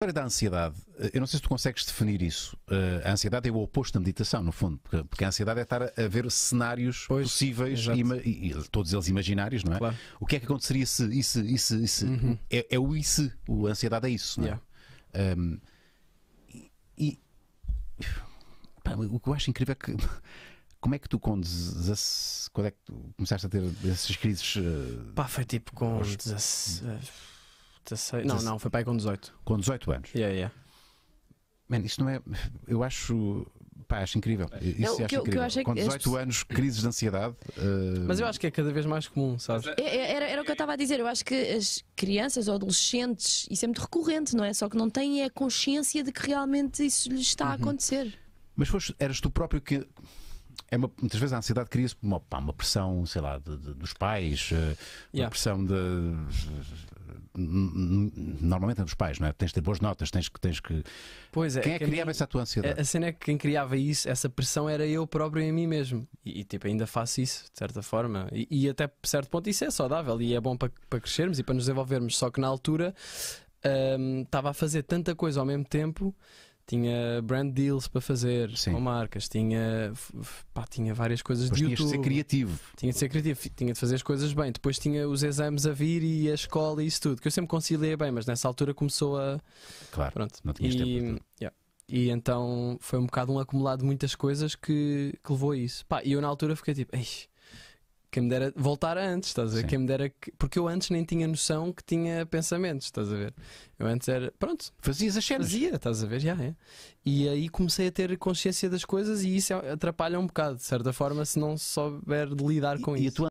história da ansiedade, eh, eu não sei se tu consegues definir isso. Eh, a ansiedade é o oposto da meditação, no fundo, porque, porque a ansiedade é estar a ver cenários pois, possíveis, e, e, todos eles imaginários, não é? Claro. O que é que aconteceria se, isso, isso, isso? Uhum. É, é, o isso, a ansiedade é isso, não é? Um, e, pá, o que eu acho incrível é que. Como é que tu com 16, quando é que tu começaste a ter essas crises? Uh, pá, foi tipo com os 16. 16, não, não, foi pai com 18. Com 18 anos. Yeah, yeah. isto não é. Eu acho. Pá, acho incrível. É. Isso não, acho que, incrível. Que eu achei Com 18 este... anos, crises de ansiedade. Uh... Mas eu acho que é cada vez mais comum, sabes? É, é, era, era o que eu estava a dizer. Eu acho que as crianças ou adolescentes, isso é muito recorrente, não é? Só que não têm a consciência de que realmente isso lhes está uhum. a acontecer. Mas foste, eras tu próprio que é uma, muitas vezes a ansiedade cria-se por uma, uma pressão, sei lá, de, de, dos pais, eh, uma yeah. pressão de. Normalmente é dos pais, não é? Tens de ter boas notas, tens que. Tens que... Pois é. Quem é que criava mim, essa tua ansiedade? A cena é que quem criava isso, essa pressão era eu próprio em mim mesmo. E, e tipo, ainda faço isso, de certa forma. E, e até certo ponto isso é saudável e é bom para, para crescermos e para nos desenvolvermos. Só que na altura hum, estava um, a fazer tanta coisa ao mesmo tempo tinha brand deals para fazer Sim. com marcas, tinha, pá, tinha várias coisas depois de YouTube. Tinha de ser criativo. Tinha de ser criativo, tinha de fazer as coisas bem. Depois tinha os exames a vir e a escola e isso tudo, que eu sempre conciliei bem, mas nessa altura começou a. Claro, Pronto. não tinha e, tempo. Yeah. E então foi um bocado um acumulado de muitas coisas que, que levou a isso. Pá, e eu na altura fiquei tipo, quem me dera voltar a antes, estás a ver? Quem me dera que... Porque eu antes nem tinha noção que tinha pensamentos, estás a ver? Eu antes era. Pronto. Fazias as cenas. Fazia, estás a ver? Já é. E aí comecei a ter consciência das coisas e isso é, atrapalha um bocado, de certa forma, se não souber lidar com e, isso. E